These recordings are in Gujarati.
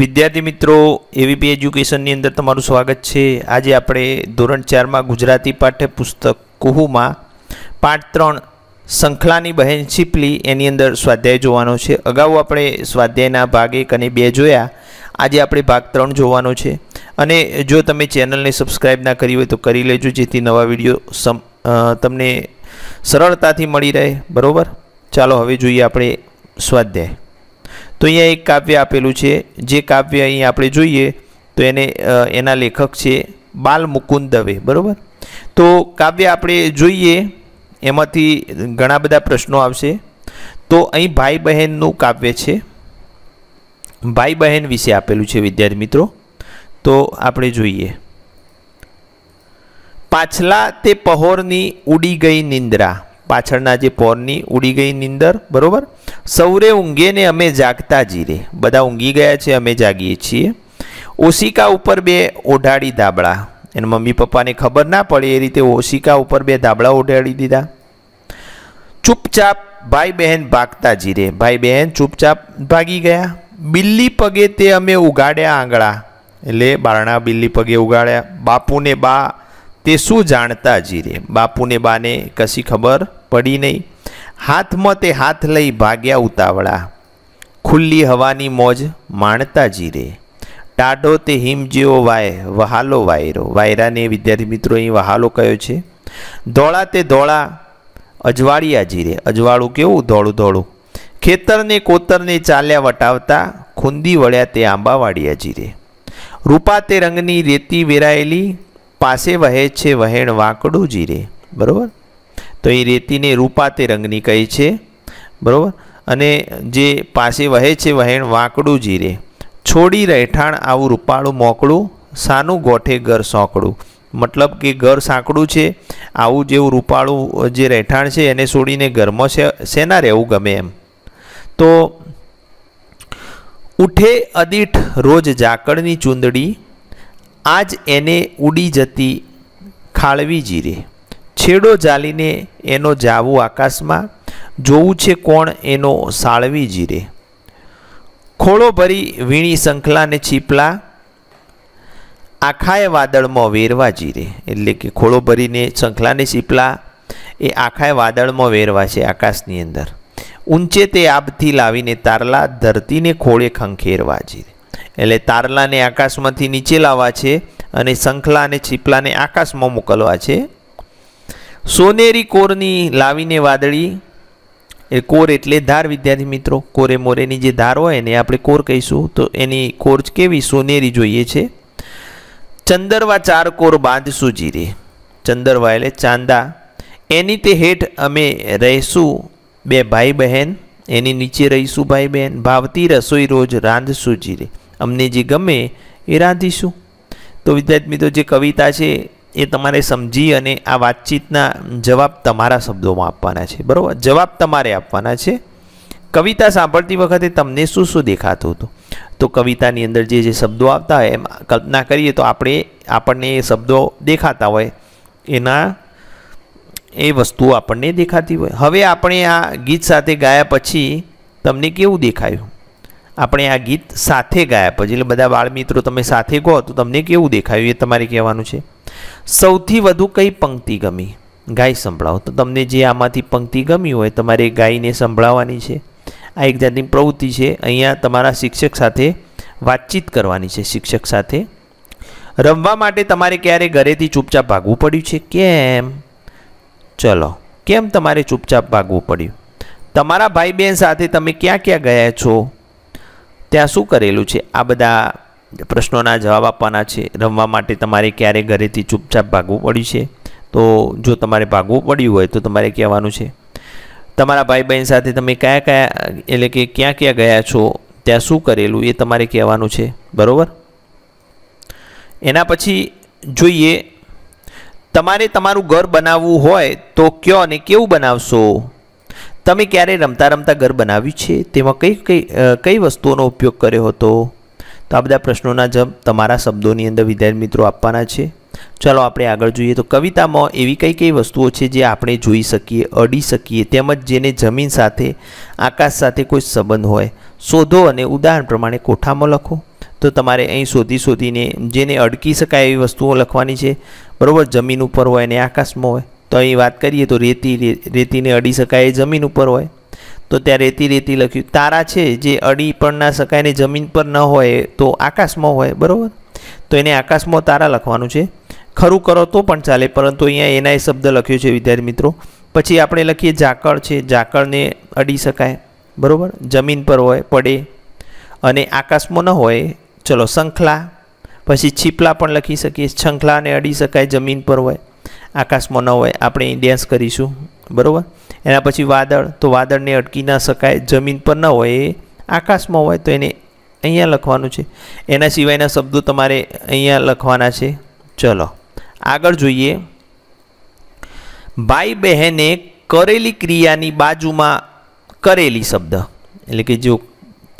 વિદ્યાર્થી મિત્રો એવીપી એજ્યુકેશનની અંદર તમારું સ્વાગત છે આજે આપણે ધોરણ ચારમાં ગુજરાતી પાઠ્યપુસ્તક કુહુમાં પાઠ ત્રણ શંખલાની બહેન છીપલી એની અંદર સ્વાધ્યાય જોવાનો છે અગાઉ આપણે સ્વાધ્યાયના ભાગ એક અને બે જોયા આજે આપણે ભાગ ત્રણ જોવાનો છે અને જો તમે ચેનલને સબસ્ક્રાઈબ ના કરી હોય તો કરી લેજો જેથી નવા વિડીયો તમને સરળતાથી મળી રહે બરાબર ચાલો હવે જોઈએ આપણે સ્વાધ્યાય તો અહીંયા એક કાવ્ય આપેલું છે જે કાવ્ય અહીં આપણે જોઈએ તો એને એના લેખક છે બાલ મુકુંદ દવે બરાબર તો કાવ્ય આપણે જોઈએ એમાંથી ઘણા બધા પ્રશ્નો આવશે તો અહીં ભાઈ બહેનનું કાવ્ય છે ભાઈ બહેન વિશે આપેલું છે વિદ્યાર્થી મિત્રો તો આપણે જોઈએ પાછલા તે પહોરની ઉડી ગઈ નિંદ્રા પાછળના જે પોરની ઉડી ગઈ નીંદર બરોબર સૌરે ઊંઘે ને અમે જાગતા જીરે બધા ઊંઘી ગયા છે અમે જાગીએ છીએ ઓશિકા ઉપર બે ઓઢાડી ધાબળા એને મમ્મી પપ્પાને ખબર ના પડે એ રીતે ઓશિકા ઉપર બે ધાબળા ઓઢાડી દીધા ચૂપચાપ ભાઈ બહેન ભાગતા જીરે ભાઈ બહેન ચૂપચાપ ભાગી ગયા બિલ્લી પગે તે અમે ઉગાડ્યા આંગળા એટલે બારણા બિલ્લી પગે ઉગાડ્યા બાપુને બા તે શું જાણતા જીરે બાપુને બાને કશી ખબર પડી નહીં હાથમાં તે હાથ લઈ ભાગ્યા ઉતાવળા ખુલ્લી હવાની મોજ માણતા જીરે ટાઢો તે હિમ જેવો વાય વહાલો વાયરો વાયરાને વિદ્યાર્થી મિત્રો અહીં વહાલો કયો છે ધોળા તે ધોળા અજવાળિયા જીરે અજવાળું કેવું ધોળું ધોળું ખેતરને કોતરને ચાલ્યા વટાવતા ખૂંદી વળ્યા તે આંબાવાડિયા જીરે રૂપા તે રંગની રેતી વેરાયેલી પાસે વહે છે વહેણ વાંકડું જીરે બરાબર તો એ રેતીને રૂપા તે રંગની કહે છે બરાબર અને જે પાસે વહે છે વહેણ વાંકડું જીરે છોડી રહેઠાણ આવું રૂપાળું મોકળું સાનું ગોઠે ઘર સોંકડું મતલબ કે ઘર સાંકડું છે આવું જેવું રૂપાળું જે રહેઠાણ છે એને છોડીને ઘરમાં શેના રહેવું ગમે એમ તો ઉઠે અદીઠ રોજ ઝાકળની ચૂંદડી આજ એને ઉડી જતી ખાળવી જીરે છેડો જાલીને એનો જાવું આકાશમાં જોવું છે કોણ એનો સાળવી જીરે ખોળો ભરી વીણી શંખલાને છીપલા આખાએ વાદળમાં વેરવા જીરે એટલે કે ખોળો ભરીને શંખલાને છીપલા એ આખાએ વાદળમાં વેરવા છે આકાશની અંદર ઊંચે તે આબથી લાવીને તારલા ધરતીને ખોળે ખંખેરવા જીરે એટલે તારલાને આકાશમાંથી નીચે લાવવા છે અને શંખલા અને છીપલાને આકાશમાં મોકલવા છે સોનેરી કોરની લાવીને વાદળી એ કોર એટલે ધાર વિદ્યાર્થી મિત્રો કોરે મોરેની જે ધાર હોય એને આપણે કોર કહીશું તો એની કોર કેવી સોનેરી જોઈએ છે ચંદરવા ચાર કોર બાંધશું જીરે ચંદરવા એટલે ચાંદા એની તે હેઠ અમે રહીશું બે ભાઈ બહેન એની નીચે રહીશું ભાઈ બહેન ભાવતી રસોઈ રોજ રાંધશું જીરે અમને જે ગમે એ રાંધીશું તો વિદ્યાર્થી મિત્રો જે કવિતા છે એ તમારે સમજી અને આ વાતચીતના જવાબ તમારા શબ્દોમાં આપવાના છે બરાબર જવાબ તમારે આપવાના છે કવિતા સાંભળતી વખતે તમને શું શું દેખાતું હતું તો કવિતાની અંદર જે જે શબ્દો આવતા હોય એમ કલ્પના કરીએ તો આપણે આપણને એ શબ્દો દેખાતા હોય એના એ વસ્તુઓ આપણને દેખાતી હોય હવે આપણે આ ગીત સાથે ગાયા પછી તમને કેવું દેખાયું આપણે આ ગીત સાથે ગાયા પછી એટલે બધા બાળમિત્રો તમે સાથે કહો તો તમને કેવું દેખાયું એ તમારે કહેવાનું છે સૌથી વધુ કઈ પંક્તિ ગમી ગાય સંભળાવો તો તમને જે આમાંથી પંક્તિ ગમી હોય તમારે ગાયને સંભળાવવાની છે આ એક જાતની પ્રવૃત્તિ છે અહીંયા તમારા શિક્ષક સાથે વાતચીત કરવાની છે શિક્ષક સાથે રમવા માટે તમારે ક્યારે ઘરેથી ચૂપચાપ ભાગવું પડ્યું છે કેમ ચલો કેમ તમારે ચૂપચાપ ભાગવું પડ્યું તમારા ભાઈ બહેન સાથે તમે ક્યાં ક્યાં ગયા છો ત્યાં શું કરેલું છે આ બધા પ્રશ્નોના જવાબ આપવાના છે રમવા માટે તમારે ક્યારે ઘરેથી ચૂપચાપ ભાગવું પડ્યું છે તો જો તમારે ભાગવું પડ્યું હોય તો તમારે કહેવાનું છે તમારા ભાઈ બહેન સાથે તમે કયા કયા એટલે કે ક્યાં ક્યાં ગયા છો ત્યાં શું કરેલું એ તમારે કહેવાનું છે બરાબર એના પછી જોઈએ તમારે તમારું ઘર બનાવવું હોય તો કયો અને કેવું બનાવશો તમે ક્યારે રમતા રમતા ઘર બનાવ્યું છે તેમાં કઈ કઈ કઈ વસ્તુઓનો ઉપયોગ કર્યો હતો તો આ બધા પ્રશ્નોના જવાબ તમારા શબ્દોની અંદર વિદ્યાર્થી મિત્રો આપવાના છે ચાલો આપણે આગળ જોઈએ તો કવિતામાં એવી કઈ કઈ વસ્તુઓ છે જે આપણે જોઈ શકીએ અડી શકીએ તેમજ જેને જમીન સાથે આકાશ સાથે કોઈ સંબંધ હોય શોધો અને ઉદાહરણ પ્રમાણે કોઠામાં લખો તો તમારે અહીં શોધી શોધીને જેને અડકી શકાય એવી વસ્તુઓ લખવાની છે બરાબર જમીન ઉપર હોય ને આકાશમાં હોય તો અહીં વાત કરીએ તો રેતી રેતીને અડી શકાય એ જમીન ઉપર હોય તો ત્યાં રેતી રેતી લખ્યું તારા છે જે અડી પણ ના શકાય ને જમીન પર ન હોય તો આકાશમાં હોય બરાબર તો એને આકાશમાં તારા લખવાનું છે ખરું કરો તો પણ ચાલે પરંતુ અહીંયા એનાએ શબ્દ લખ્યો છે વિદ્યાર્થી મિત્રો પછી આપણે લખીએ ઝાકળ છે ઝાકળને અડી શકાય બરાબર જમીન પર હોય પડે અને આકાશમાં ન હોય ચલો શંખલા પછી છીપલા પણ લખી શકીએ છંખલાને અડી શકાય જમીન પર હોય આકાશમાં ન હોય આપણે ડેન્સ કરીશું બરાબર એના પછી વાદળ તો વાદળને અટકી ન શકાય જમીન પર ન હોય એ આકાશમાં હોય તો એને અહીંયા લખવાનું છે એના સિવાયના શબ્દો તમારે અહીંયા લખવાના છે ચલો આગળ જોઈએ ભાઈ બહેને કરેલી ક્રિયાની બાજુમાં કરેલી શબ્દ એટલે કે જો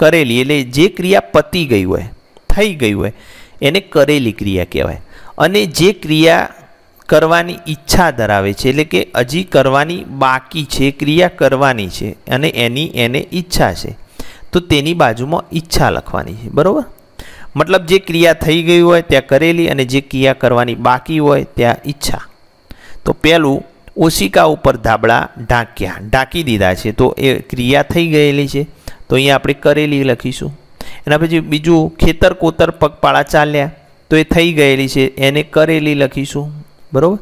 કરેલી એટલે જે ક્રિયા પતી ગઈ હોય થઈ ગઈ હોય એને કરેલી ક્રિયા કહેવાય અને જે ક્રિયા કરવાની ઈચ્છા ધરાવે છે એટલે કે હજી કરવાની બાકી છે ક્રિયા કરવાની છે અને એની એને ઈચ્છા છે તો તેની બાજુમાં ઈચ્છા લખવાની છે બરાબર મતલબ જે ક્રિયા થઈ ગઈ હોય ત્યાં કરેલી અને જે ક્રિયા કરવાની બાકી હોય ત્યાં ઈચ્છા તો પહેલું ઓશિકા ઉપર ધાબળા ઢાંક્યા ઢાંકી દીધા છે તો એ ક્રિયા થઈ ગયેલી છે તો અહીંયા આપણે કરેલી લખીશું એના પછી બીજું ખેતર કોતર પગપાળા ચાલ્યા તો એ થઈ ગયેલી છે એને કરેલી લખીશું બરાબર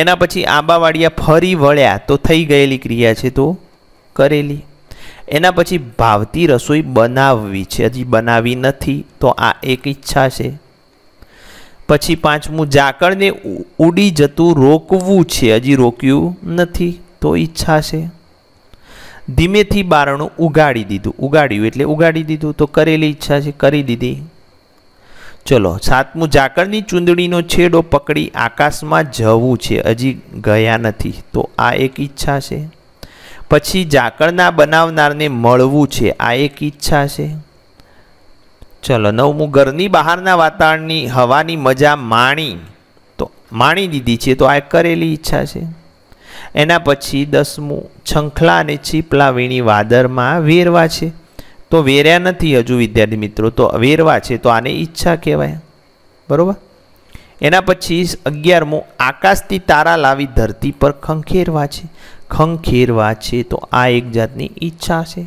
એના પછી આંબાવાડિયા ફરી વળ્યા તો થઈ ગયેલી ક્રિયા છે તો કરેલી એના પછી ભાવતી રસોઈ બનાવવી છે હજી બનાવી નથી તો આ એક ઈચ્છા છે પછી પાંચમું ઝાકળને ઉડી જતું રોકવું છે હજી રોક્યું નથી તો ઈચ્છા છે ધીમેથી બારણું ઉગાડી દીધું ઉગાડ્યું એટલે ઉગાડી દીધું તો કરેલી ઈચ્છા છે કરી દીધી ચલો સાતમું ઝાકળની ચૂંદડીનો છેડો પકડી આકાશમાં જવું છે હજી ગયા નથી તો આ એક ઈચ્છા છે પછી ઝાકળના બનાવનારને મળવું છે આ એક ઈચ્છા છે ચલો નવમું ઘરની બહારના વાતાવરણની હવાની મજા માણી તો માણી દીધી છે તો આ કરેલી ઈચ્છા છે એના પછી દસમું છંખલા અને છીપલા છીપલાવીણી વાદરમાં વેરવા છે તો વેર્યા નથી હજુ વિદ્યાર્થી મિત્રો તો વેરવા છે તો આને ઈચ્છા કહેવાય બરાબર એના પછી અગિયારમું આકાશથી તારા લાવી ધરતી પર ખંખેરવા છે ખંખેરવા છે તો આ એક જાતની ઈચ્છા છે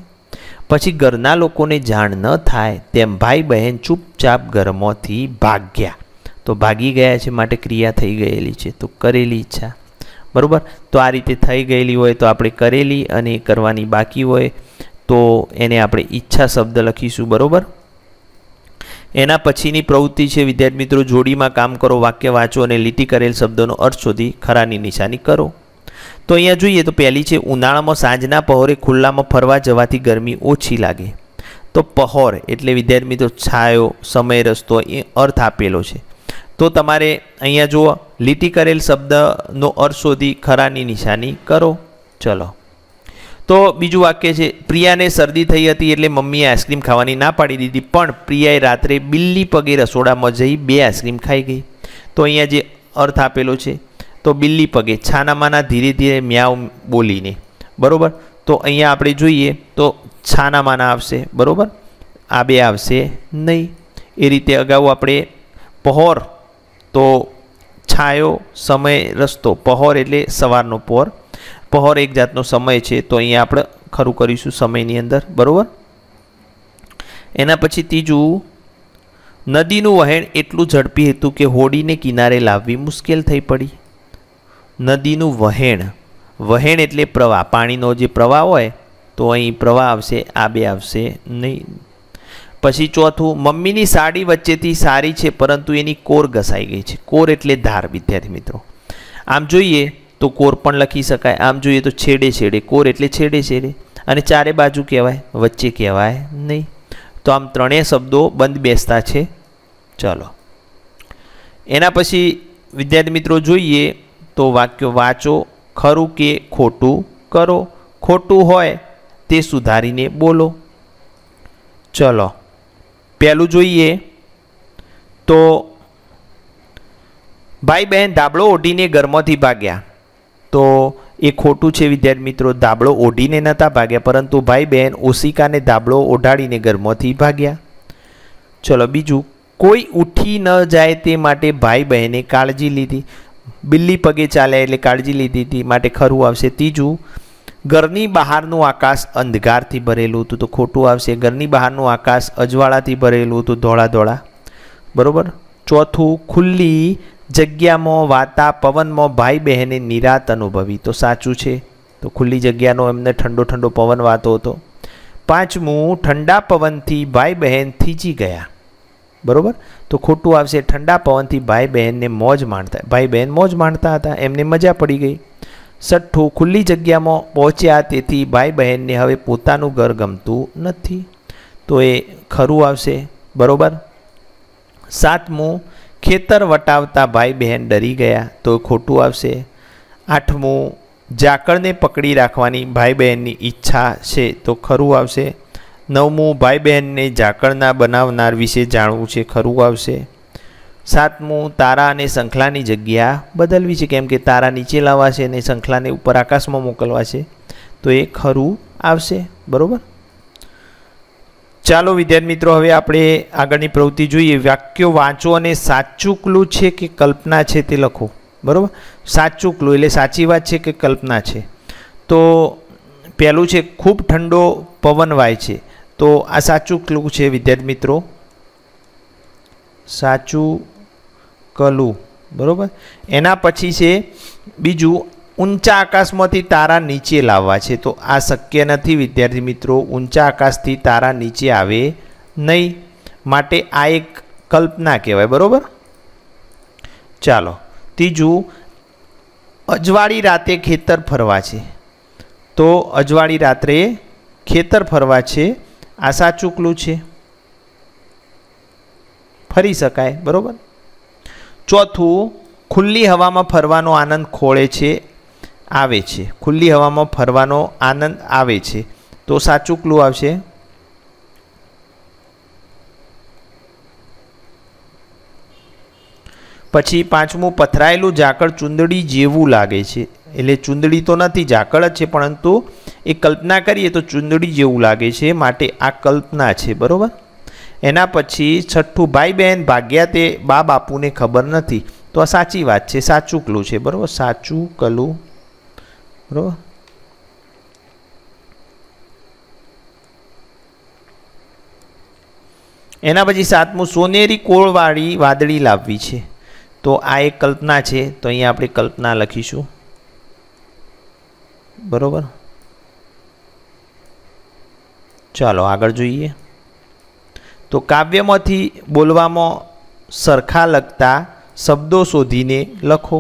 પછી ઘરના લોકોને જાણ ન થાય તેમ ભાઈ બહેન ચૂપચાપ ઘરમાંથી ભાગ્યા તો ભાગી ગયા છે માટે ક્રિયા થઈ ગયેલી છે તો કરેલી ઈચ્છા બરાબર તો આ રીતે થઈ ગયેલી હોય તો આપણે કરેલી અને કરવાની બાકી હોય તો એને આપણે ઈચ્છા શબ્દ લખીશું બરાબર એના પછીની પ્રવૃત્તિ છે વિદ્યાર્થી મિત્રો જોડીમાં કામ કરો વાક્ય વાંચો અને લીટી કરેલ શબ્દોનો અર્થ શોધી ખરાની નિશાની કરો તો અહીંયા જોઈએ તો પહેલી છે ઉનાળામાં સાંજના પહોરે ખુલ્લામાં ફરવા જવાથી ગરમી ઓછી લાગે તો પહોર એટલે વિદ્યાર્થી મિત્રો છાયો સમય રસ્તો એ અર્થ આપેલો છે તો તમારે અહીંયા જુઓ લીટી કરેલ શબ્દનો અર્થ શોધી ખરાની નિશાની કરો ચલો તો બીજું વાક્ય છે પ્રિયાને શરદી થઈ હતી એટલે મમ્મીએ આઈસ્ક્રીમ ખાવાની ના પાડી દીધી પણ પ્રિયાએ રાત્રે બિલ્લી પગે રસોડામાં જઈ બે આઈસ્ક્રીમ ખાઈ ગઈ તો અહીંયા જે અર્થ આપેલો છે તો બિલ્લી પગે છાનામાના ધીરે ધીરે મ્યાવ બોલીને બરાબર તો અહીંયા આપણે જોઈએ તો છાનામાના આવશે બરાબર આ બે આવશે નહીં એ રીતે અગાઉ આપણે પહોર તો છાયો સમય રસ્તો પહોર એટલે સવારનો પહોર પહોર એક જાતનો સમય છે તો અહીંયા આપણે ખરું કરીશું સમયની અંદર બરાબર એના પછી ત્રીજું નદીનું વહેણ એટલું ઝડપી હતું કે હોડીને કિનારે લાવવી મુશ્કેલ થઈ પડી નદીનું વહેણ વહેણ એટલે પ્રવાહ પાણીનો જે પ્રવાહ હોય તો અહીં પ્રવાહ આવશે આ બે આવશે નહીં પછી ચોથું મમ્મીની સાડી વચ્ચેથી સારી છે પરંતુ એની કોર ઘસાઈ ગઈ છે કોર એટલે ધાર વિદ્યાર્થી મિત્રો આમ જોઈએ તો કોર પણ લખી શકાય આમ જોઈએ તો છેડે છેડે કોર એટલે છેડે છેડે અને ચારે બાજુ કહેવાય વચ્ચે કહેવાય નહીં તો આમ ત્રણેય શબ્દો બંધ બેસતા છે ચલો એના પછી વિદ્યાર્થી મિત્રો જોઈએ તો વાક્યો વાંચો ખરું કે ખોટું કરો ખોટું હોય તે સુધારીને બોલો ચલો પહેલું જોઈએ તો ભાઈ બહેન દાબળો ઓઢીને ઘરમાંથી ભાગ્યા તો એ ખોટું છે વિદ્યાર્થી મિત્રો ધાબળો ઓઢીને નહોતા ભાગ્યા પરંતુ ભાઈ બહેન ઓશિકાને દાબળો ઓઢાડીને ઘરમાંથી ભાગ્યા ચલો બીજું કોઈ ઉઠી ન જાય તે માટે ભાઈ બહેને કાળજી લીધી બિલ્લી પગે ચાલે એટલે કાળજી લીધી હતી માટે ખરું આવશે ત્રીજું ઘરની બહારનું આકાશ અંધકારથી ભરેલું હતું તો ખોટું આવશે ઘરની બહારનું આકાશ અજવાળાથી ભરેલું હતું ધોળા ધોળા બરાબર ચોથું ખુલ્લી જગ્યામાં વાતા પવનમાં ભાઈ બહેને નિરાત અનુભવી તો સાચું છે તો ખુલ્લી જગ્યાનો એમને ઠંડો ઠંડો પવન વાતો હતો પાંચમું ઠંડા પવનથી ભાઈ બહેન થીજી ગયા બરાબર તો ખોટું આવશે ઠંડા પવનથી ભાઈ બહેનને મોજ માણતા ભાઈ બહેન મોજ માણતા હતા એમને મજા પડી ગઈ છઠ્ઠું ખુલ્લી જગ્યામાં પહોંચ્યા તેથી ભાઈ બહેનને હવે પોતાનું ઘર ગમતું નથી તો એ ખરું આવશે બરાબર સાતમું ખેતર વટાવતા ભાઈ બહેન ડરી ગયા તો ખોટું આવશે આઠમું ઝાકળને પકડી રાખવાની ભાઈ બહેનની ઈચ્છા છે તો ખરું આવશે નવમું ભાઈ બહેનને ઝાકળના બનાવનાર વિશે જાણવું છે ખરું આવશે સાતમું તારા અને શંખલાની જગ્યા બદલવી છે કેમ કે તારા નીચે લાવવા છે અને શંખલાને ઉપર આકાશમાં મોકલવા છે તો એ ખરું આવશે બરાબર ચાલો વિદ્યાર્થી મિત્રો હવે આપણે આગળની પ્રવૃત્તિ જોઈએ વાક્યો વાંચો અને સાચું ક્લુ છે કે કલ્પના છે તે લખો બરાબર સાચું ક્લુ એટલે સાચી વાત છે કે કલ્પના છે તો પહેલું છે ખૂબ ઠંડો પવન વાય છે તો આ સાચું ક્લુ છે વિદ્યાર્થી મિત્રો સાચું કલું બરાબર એના પછી છે બીજું ઊંચા આકાશમાંથી તારા નીચે લાવવા છે તો આ શક્ય નથી વિદ્યાર્થી મિત્રો ઊંચા આકાશથી તારા નીચે આવે નહીં માટે આ એક કલ્પના કહેવાય બરાબર ચાલો ત્રીજું અજવાળી રાતે ખેતર ફરવા છે તો અજવાળી રાત્રે ખેતર ફરવા છે આ સાચુકલું છે ફરી શકાય બરાબર ચોથું ખુલ્લી હવામાં ફરવાનો આનંદ ખોળે છે આવે છે ખુલ્લી હવામાં ફરવાનો આનંદ આવે છે તો સાચું ક્લુ આવશે પછી પાંચમું પથરાયેલું ઝાકળ ચૂંદડી જેવું લાગે છે એટલે ચૂંદડી તો નથી ઝાકળ જ છે પરંતુ એ કલ્પના કરીએ તો ચૂંદડી જેવું લાગે છે માટે આ કલ્પના છે બરાબર એના પછી છઠ્ઠું ભાઈ બહેન ભાગ્યા તે બા બાપુને ખબર નથી તો આ સાચી વાત છે સાચું કલું છે બરાબર સાચું કલું બરાબર એના પછી સાતમું સોનેરી કોળવાળી વાદળી લાવવી છે તો આ એક કલ્પના છે તો અહીંયા આપણે કલ્પના લખીશું બરાબર ચાલો આગળ જોઈએ તો કાવ્યમાંથી બોલવામાં સરખા લગતા શબ્દો શોધીને લખો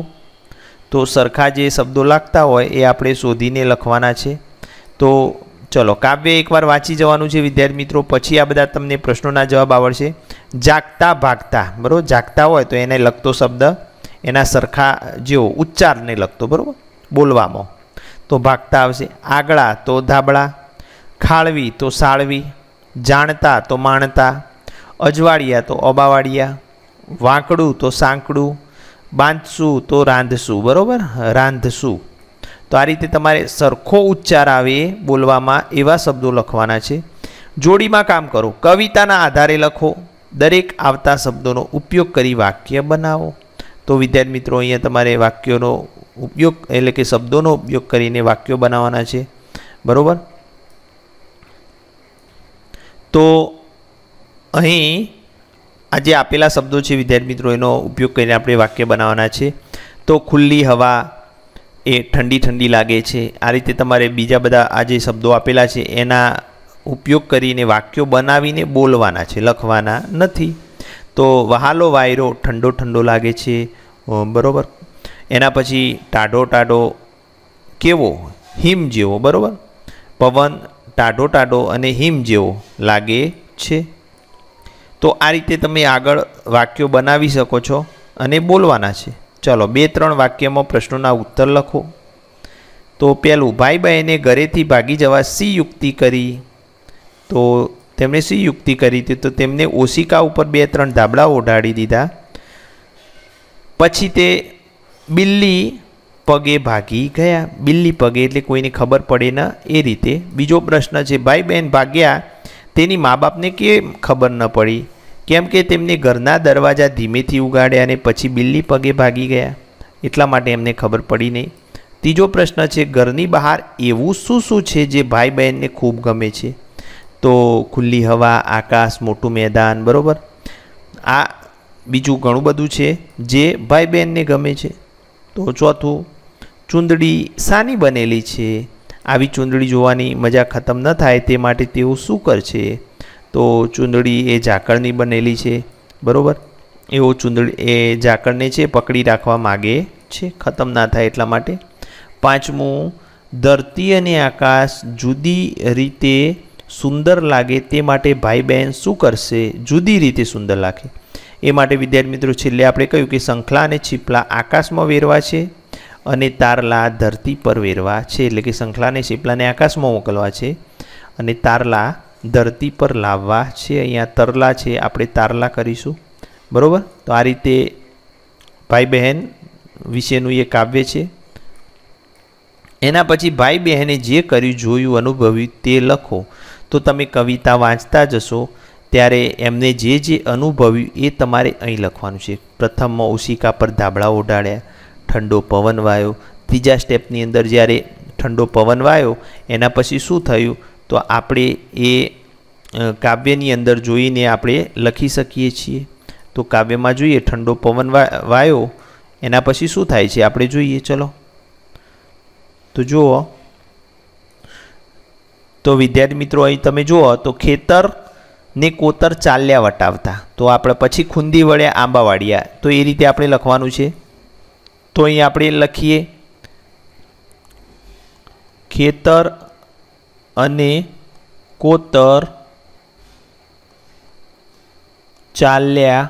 તો સરખા જે શબ્દો લાગતા હોય એ આપણે શોધીને લખવાના છે તો ચલો કાવ્ય એકવાર વાંચી જવાનું છે વિદ્યાર્થી મિત્રો પછી આ બધા તમને પ્રશ્નોના જવાબ આવડશે જાગતા ભાગતા બરાબર જાગતા હોય તો એને લગતો શબ્દ એના સરખા જેવો ઉચ્ચારને લગતો બરાબર બોલવામાં તો ભાગતા આવશે આગળા તો ધાબળા ખાળવી તો સાળવી જાણતા તો માણતા અજવાળિયા તો અબાવાળિયા વાંકડું તો સાંકડું બાંધશું તો રાંધશું બરાબર રાંધશું તો આ રીતે તમારે સરખો ઉચ્ચાર આવે બોલવામાં એવા શબ્દો લખવાના છે જોડીમાં કામ કરો કવિતાના આધારે લખો દરેક આવતા શબ્દોનો ઉપયોગ કરી વાક્ય બનાવો તો વિદ્યાર્થી મિત્રો અહીંયા તમારે વાક્યોનો ઉપયોગ એટલે કે શબ્દોનો ઉપયોગ કરીને વાક્યો બનાવવાના છે બરાબર તો અહીં આજે આપેલા શબ્દો છે વિદ્યાર્થી મિત્રો એનો ઉપયોગ કરીને આપણે વાક્ય બનાવવાના છે તો ખુલ્લી હવા એ ઠંડી ઠંડી લાગે છે આ રીતે તમારે બીજા બધા આ જે શબ્દો આપેલા છે એના ઉપયોગ કરીને વાક્યો બનાવીને બોલવાના છે લખવાના નથી તો વહાલો વાયરો ઠંડો ઠંડો લાગે છે બરાબર એના પછી ટાઢો ટાઢો કેવો હિમ જેવો બરાબર પવન ટાઢો ટાઢો અને હિમ જેવો લાગે છે તો આ રીતે તમે આગળ વાક્યો બનાવી શકો છો અને બોલવાના છે ચલો બે ત્રણ વાક્યમાં પ્રશ્નોના ઉત્તર લખો તો પહેલું ભાઈ બહેને ઘરેથી ભાગી જવા સી યુક્તિ કરી તો તેમણે સી યુક્તિ કરી હતી તો તેમને ઓશિકા ઉપર બે ત્રણ ધાબળા ઓઢાડી દીધા પછી તે બિલ્લી પગે ભાગી ગયા બિલ્લી પગે એટલે કોઈને ખબર પડે ન એ રીતે બીજો પ્રશ્ન છે ભાઈ બહેન ભાગ્યા તેની મા બાપને કેમ ખબર ન પડી કેમ કે તેમને ઘરના દરવાજા ધીમેથી ઉગાડ્યા અને પછી બિલ્લી પગે ભાગી ગયા એટલા માટે એમને ખબર પડી નહીં ત્રીજો પ્રશ્ન છે ઘરની બહાર એવું શું શું છે જે ભાઈ બહેનને ખૂબ ગમે છે તો ખુલ્લી હવા આકાશ મોટું મેદાન બરાબર આ બીજું ઘણું બધું છે જે ભાઈ બહેનને ગમે છે તો ચોથું ચૂંદડી શાની બનેલી છે આવી ચૂંદડી જોવાની મજા ખતમ ન થાય તે માટે તેઓ શું કરશે તો ચૂંદડી એ ઝાકળની બનેલી છે બરાબર એવો ચૂંદડી એ ઝાકળને છે પકડી રાખવા માગે છે ખતમ ના થાય એટલા માટે પાંચમું ધરતી અને આકાશ જુદી રીતે સુંદર લાગે તે માટે ભાઈ બહેન શું કરશે જુદી રીતે સુંદર લાગે એ માટે વિદ્યાર્થી મિત્રો છેલ્લે આપણે કહ્યું કે શંખલા અને છીપલા આકાશમાં વેરવા છે અને તારલા ધરતી પર વેરવા છે એટલે કે શંખલાને છીપલાને આકાશમાં મોકલવા છે અને તારલા ધરતી પર લાવવા છે અહીંયા તરલા છે આપણે તારલા કરીશું બરાબર તો આ રીતે ભાઈ બહેન વિશેનું એ કાવ્ય છે એના પછી ભાઈ બહેને જે કર્યું જોયું અનુભવ્યું તે લખો તો તમે કવિતા વાંચતા જશો ત્યારે એમને જે જે અનુભવ્યું એ તમારે અહીં લખવાનું છે પ્રથમમાં ઉશિકા પર ધાબળા ઓઢાડ્યા ઠંડો પવન વાયો ત્રીજા સ્ટેપની અંદર જ્યારે ઠંડો પવન વાયો એના પછી શું થયું તો આપણે એ કાવ્યની અંદર જોઈને આપણે લખી શકીએ છીએ તો કાવ્યમાં જોઈએ ઠંડો પવન વાયો એના પછી શું થાય છે આપણે જોઈએ ચલો તો જુઓ તો વિદ્યાર્થી મિત્રો અહીં તમે જુઓ તો ખેતર ને કોતર ચાલ્યા વટાવતા તો આપણે પછી ખુંદી વડે આંબા વાળ્યા તો એ રીતે આપણે લખવાનું છે તો અહીં આપણે લખીએ ખેતર અને કોતર ચાલ્યા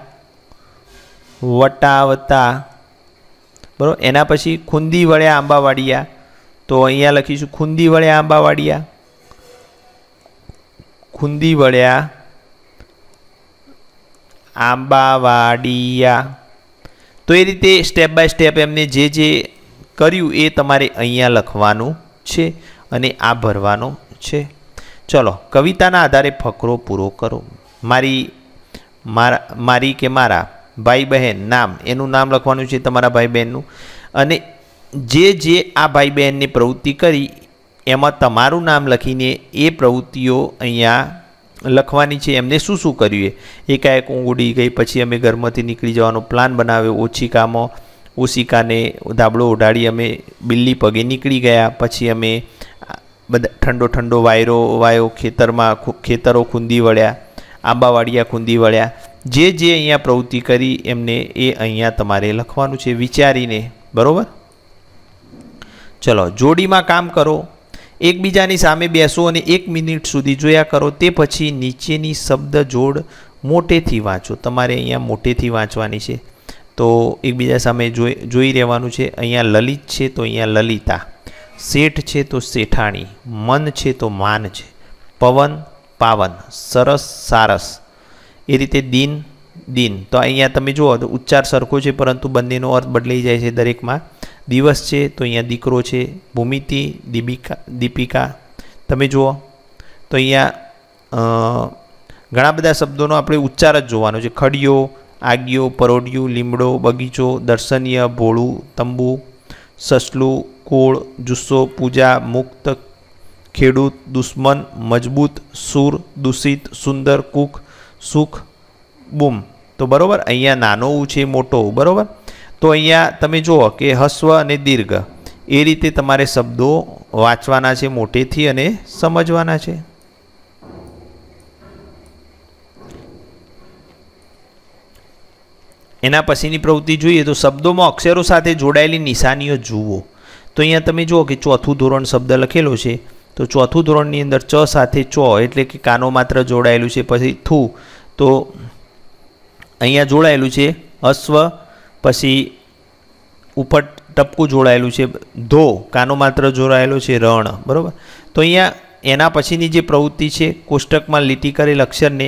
વટાવતા બરાબર એના પછી ખુંદી વડે આંબા વાળ્યા તો અહીંયા લખીશું ખુંદી વડે આંબા વાળ્યા ખુંદી વળ્યા આંબાવાડિયા તો એ રીતે સ્ટેપ બાય સ્ટેપ એમને જે જે કર્યું એ તમારે અહીંયા લખવાનું છે અને આ ભરવાનો છે ચલો કવિતાના આધારે ફકરો પૂરો કરો મારી મારા મારી કે મારા ભાઈ બહેન નામ એનું નામ લખવાનું છે તમારા ભાઈ બહેનનું અને જે જે આ ભાઈ બહેનની પ્રવૃત્તિ કરી એમાં તમારું નામ લખીને એ પ્રવૃત્તિઓ અહીંયા લખવાની છે એમને શું શું કર્યું એ એકાએક ઊંઘ ઉડી ગઈ પછી અમે ઘરમાંથી નીકળી જવાનો પ્લાન બનાવ્યો ઓછીકામાં ઓશિકાને ધાબળો ઉઢાડી અમે બિલ્લી પગે નીકળી ગયા પછી અમે બધા ઠંડો ઠંડો વાયરો વાયો ખેતરમાં ખેતરો ખૂંદી વળ્યા આંબાવાડિયા ખૂંદી વળ્યા જે જે અહીંયા પ્રવૃત્તિ કરી એમને એ અહીંયા તમારે લખવાનું છે વિચારીને બરાબર ચલો જોડીમાં કામ કરો એકબીજાની સામે બેસો અને એક મિનિટ સુધી જોયા કરો તે પછી નીચેની શબ્દ જોડ મોટેથી વાંચો તમારે અહીંયા મોટેથી વાંચવાની છે તો એકબીજા સામે જોઈ જોઈ રહેવાનું છે અહીંયા લલિત છે તો અહીંયા લલિતા શેઠ છે તો શેઠાણી મન છે તો માન છે પવન પાવન સરસ સારસ એ રીતે દિન દિન તો અહીંયા તમે જુઓ તો ઉચ્ચાર સરખો છે પરંતુ બંનેનો અર્થ બદલાઈ જાય છે દરેકમાં દિવસ છે તો અહીંયા દીકરો છે ભૂમિતિ દીપિકા દીપિકા તમે જુઓ તો અહીંયા ઘણા બધા શબ્દોનો આપણે ઉચ્ચાર જ જોવાનો છે ખડીયો આગિયો પરોડિયું લીમડો બગીચો દર્શનીય ભોળું તંબુ સસલું કોળ જુસ્સો પૂજા મુક્ત ખેડૂત દુશ્મન મજબૂત સૂર દૂષિત સુંદર કુખ સુખ બૂમ તો બરાબર અહીંયા નાનો છે મોટો બરાબર તો અહીંયા તમે જુઓ કે હસ્વ અને દીર્ઘ એ રીતે તમારે શબ્દો વાંચવાના છે મોટેથી અને સમજવાના છે એના પછીની પ્રવૃત્તિ જોઈએ તો શબ્દોમાં અક્ષરો સાથે જોડાયેલી નિશાનીઓ જુઓ તો અહીંયા તમે જુઓ કે ચોથું ધોરણ શબ્દ લખેલો છે તો ચોથું ધોરણની અંદર ચ સાથે ચ એટલે કે કાનો માત્ર જોડાયેલું છે પછી થુ તો અહીંયા જોડાયેલું છે અશ્વ પછી ઉપર ટપકું જોડાયેલું છે ધો કાનો માત્ર જોડાયેલો છે રણ બરાબર તો અહીંયા એના પછીની જે પ્રવૃત્તિ છે કોષ્ટકમાં લીટી કરેલ અક્ષરને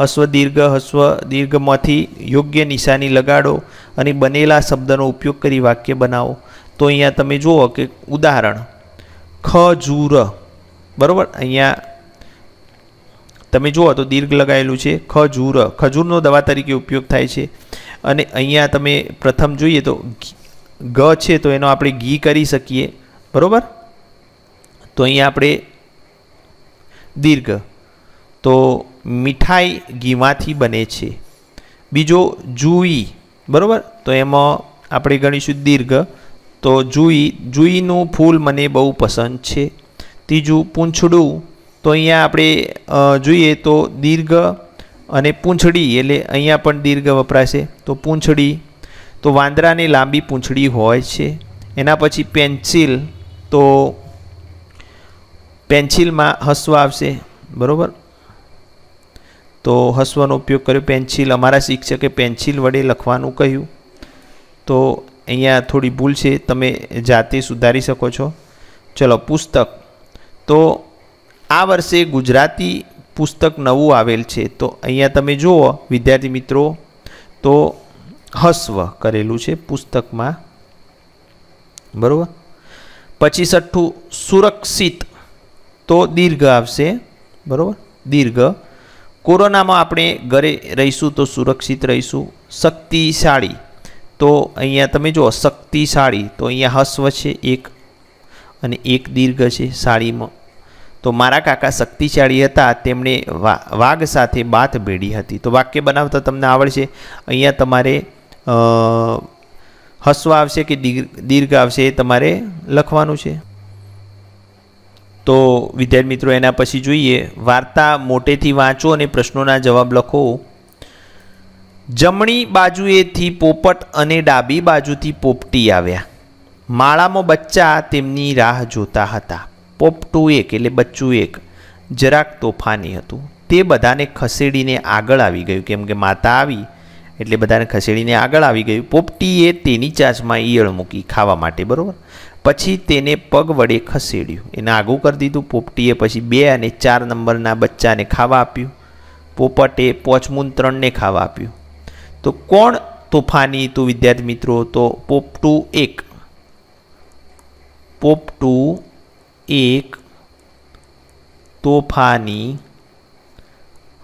હસ્વ દીર્ઘ હસ્વ દીર્ઘમાંથી યોગ્ય નિશાની લગાડો અને બનેલા શબ્દનો ઉપયોગ કરી વાક્ય બનાવો તો અહીંયા તમે જુઓ કે ઉદાહરણ ખજૂર બરાબર અહીંયા તમે જુઓ તો દીર્ઘ લગાયેલું છે ખજૂર ખજૂરનો દવા તરીકે ઉપયોગ થાય છે અને અહીંયા તમે પ્રથમ જોઈએ તો ગ છે તો એનો આપણે ઘી કરી શકીએ બરાબર તો અહીંયા આપણે દીર્ઘ તો મીઠાઈ ઘીમાંથી બને છે બીજો જુઈ બરાબર તો એમાં આપણે ગણીશું દીર્ઘ તો જુઈ જુઈનું ફૂલ મને બહુ પસંદ છે ત્રીજું પૂંછડું તો અહીંયા આપણે જોઈએ તો દીર્ઘ અને પૂંછડી એટલે અહીંયા પણ દીર્ઘ વપરાશે તો પૂંછડી તો વાંદરાની લાંબી પૂંછડી હોય છે એના પછી પેન્સિલ તો પેન્સિલમાં હસ્વ આવશે બરાબર તો હસ્વનો ઉપયોગ કર્યો પેન્સિલ અમારા શિક્ષકે પેન્સિલ વડે લખવાનું કહ્યું તો અહીંયા થોડી ભૂલ છે તમે જાતે સુધારી શકો છો ચલો પુસ્તક તો આ વર્ષે ગુજરાતી પુસ્તક નવું આવેલ છે તો અહીંયા તમે જુઓ વિદ્યાર્થી મિત્રો તો હસ્વ કરેલું છે પુસ્તકમાં બરાબર પછી છઠ્ઠું સુરક્ષિત તો દીર્ઘ આવશે બરાબર દીર્ઘ કોરોનામાં આપણે ઘરે રહીશું તો સુરક્ષિત રહીશું શક્તિશાળી તો અહીંયા તમે જુઓ શક્તિશાળી તો અહીંયા હસ્વ છે એક અને એક દીર્ઘ છે સાળીમાં તો મારા કાકા શક્તિશાળી હતા તેમણે વાઘ સાથે બાત ભેડી હતી તો વાક્ય બનાવતા તમને આવડશે અહીંયા તમારે હસવા આવશે કે દીર્ઘ આવશે એ તમારે લખવાનું છે તો વિદ્યાર્થી મિત્રો એના પછી જોઈએ વાર્તા મોટેથી વાંચો અને પ્રશ્નોના જવાબ લખો જમણી બાજુએથી પોપટ અને ડાબી બાજુથી પોપટી આવ્યા માળામાં બચ્ચા તેમની રાહ જોતા હતા પોપટુ એક એટલે બચ્ચું એક જરાક તોફાની હતું તે બધાને ખસેડીને આગળ આવી ગયું કેમ કે માતા આવી એટલે બધાને ખસેડીને આગળ આવી ગયું પોપટીએ તેની ચાસમાં ઈયળ મૂકી ખાવા માટે બરાબર પછી તેને પગ વડે ખસેડ્યું એને આગું કરી દીધું પોપટીએ પછી બે અને ચાર નંબરના બચ્ચાને ખાવા આપ્યું પોપટે પોચમૂન ત્રણને ખાવા આપ્યું તો કોણ તોફાની તો વિદ્યાર્થી મિત્રો તો પોપટુ એક પોપટુ એક તોફાની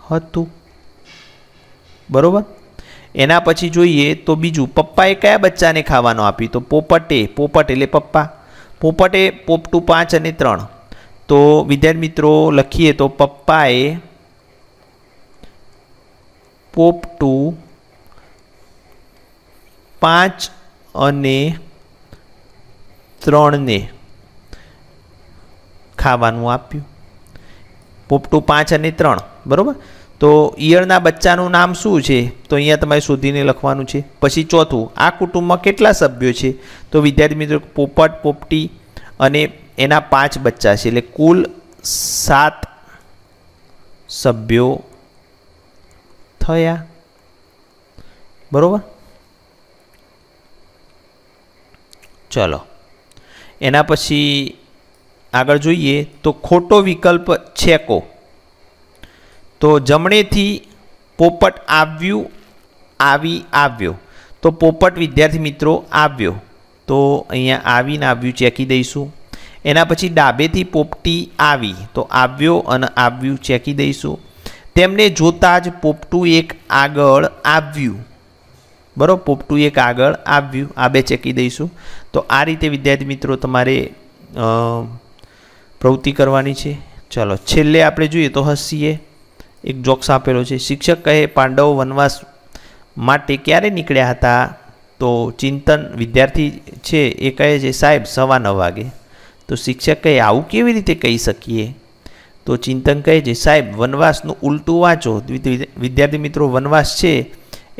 હતું બરોબર એના પછી જોઈએ તો બીજું પપ્પાએ કયા બચ્ચાને ખાવાનું આપ્યું તો પોપટે પોપટ એટલે પપ્પા પોપટે પોપટું પાંચ અને ત્રણ તો વિદ્યાર્થી મિત્રો લખીએ તો પપ્પાએ પોપટું પાંચ અને ત્રણને ખાવાનું આપ્યું પોપટું પાંચ અને ત્રણ બરાબર તો ઈયળના બચ્ચાનું નામ શું છે તો અહીંયા તમારે શોધીને લખવાનું છે પછી ચોથું આ કુટુંબમાં કેટલા સભ્યો છે તો વિદ્યાર્થી મિત્રો પોપટ પોપટી અને એના પાંચ બચ્ચા છે એટલે કુલ સાત સભ્યો થયા બરાબર ચલો એના પછી આગળ જોઈએ તો ખોટો વિકલ્પ છેકો તો જમણેથી પોપટ આવ્યું આવી આવ્યો તો પોપટ વિદ્યાર્થી મિત્રો આવ્યો તો અહીંયા આવીને આવ્યું ચેકી દઈશું એના પછી ડાબેથી પોપટી આવી તો આવ્યો અને આવ્યું ચેકી દઈશું તેમને જોતાં જ પોપટું એક આગળ આવ્યું બરાબર પોપટું એક આગળ આવ્યું આ બે ચેકી દઈશું તો આ રીતે વિદ્યાર્થી મિત્રો તમારે પ્રવૃત્તિ કરવાની છે ચાલો છેલ્લે આપણે જોઈએ તો હસીએ એક જોક્સ આપેલો છે શિક્ષક કહે પાંડવ વનવાસ માટે ક્યારે નીકળ્યા હતા તો ચિંતન વિદ્યાર્થી છે એ કહે છે સાહેબ સવા નવ વાગે તો શિક્ષક કહે આવું કેવી રીતે કહી શકીએ તો ચિંતન કહે છે સાહેબ વનવાસનું ઉલટું વાંચો વિદ્યાર્થી મિત્રો વનવાસ છે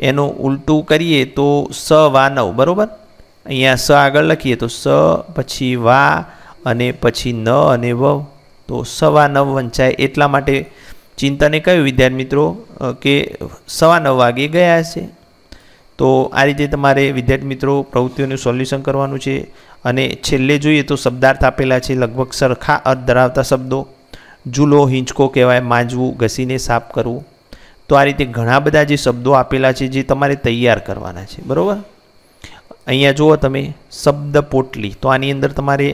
એનું ઉલટું કરીએ તો સ વા નવ બરાબર અહીંયા સ આગળ લખીએ તો સ પછી વા અને પછી ન અને વવ તો સવા નવ વંચાય એટલા માટે ચિંતાને કહ્યું વિદ્યાર્થી મિત્રો કે સવા નવ વાગે ગયા છે તો આ રીતે તમારે વિદ્યાર્થી મિત્રો પ્રવૃત્તિઓનું સોલ્યુશન કરવાનું છે અને છેલ્લે જોઈએ તો શબ્દાર્થ આપેલા છે લગભગ સરખા અર્થ ધરાવતા શબ્દો જૂલો હિંચકો કહેવાય માંજવું ઘસીને સાફ કરવું તો આ રીતે ઘણા બધા જે શબ્દો આપેલા છે જે તમારે તૈયાર કરવાના છે બરાબર અહીંયા જુઓ તમે શબ્દ પોટલી તો આની અંદર તમારે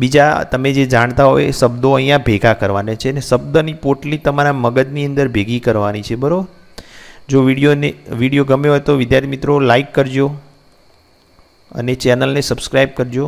બીજા તમે જે જાણતા હોય એ શબ્દો અહીંયા ભેગા કરવાના છે અને શબ્દની પોટલી તમારા મગજની અંદર ભેગી કરવાની છે બરાબર જો વિડીયોને વિડીયો ગમ્યો હોય તો વિદ્યાર્થી મિત્રો લાઇક કરજો અને ચેનલને સબસ્ક્રાઈબ કરજો